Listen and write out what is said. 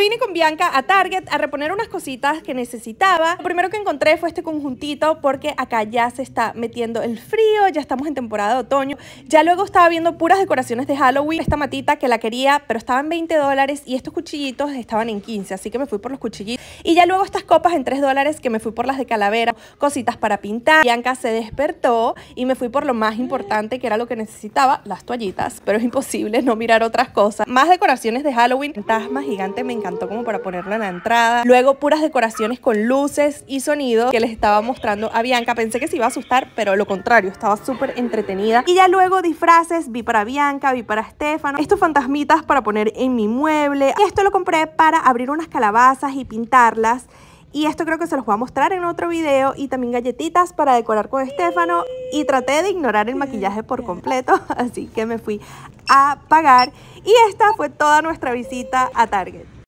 vine con Bianca a Target a reponer unas cositas que necesitaba. Lo primero que encontré fue este conjuntito porque acá ya se está metiendo el frío, ya estamos en temporada de otoño. Ya luego estaba viendo puras decoraciones de Halloween. Esta matita que la quería, pero estaba en 20 dólares y estos cuchillitos estaban en 15, así que me fui por los cuchillitos. Y ya luego estas copas en 3 dólares que me fui por las de calavera, cositas para pintar. Bianca se despertó y me fui por lo más importante que era lo que necesitaba, las toallitas. Pero es imposible no mirar otras cosas. Más decoraciones de Halloween, fantasma gigante, me encanta tanto como para ponerla en la entrada. Luego puras decoraciones con luces y sonido que les estaba mostrando a Bianca. Pensé que se iba a asustar, pero lo contrario, estaba súper entretenida. Y ya luego disfraces, vi para Bianca, vi para Estefano. Estos fantasmitas para poner en mi mueble. Y esto lo compré para abrir unas calabazas y pintarlas. Y esto creo que se los voy a mostrar en otro video y también galletitas para decorar con Estefano. Y traté de ignorar el maquillaje por completo, así que me fui a pagar. Y esta fue toda nuestra visita a Target.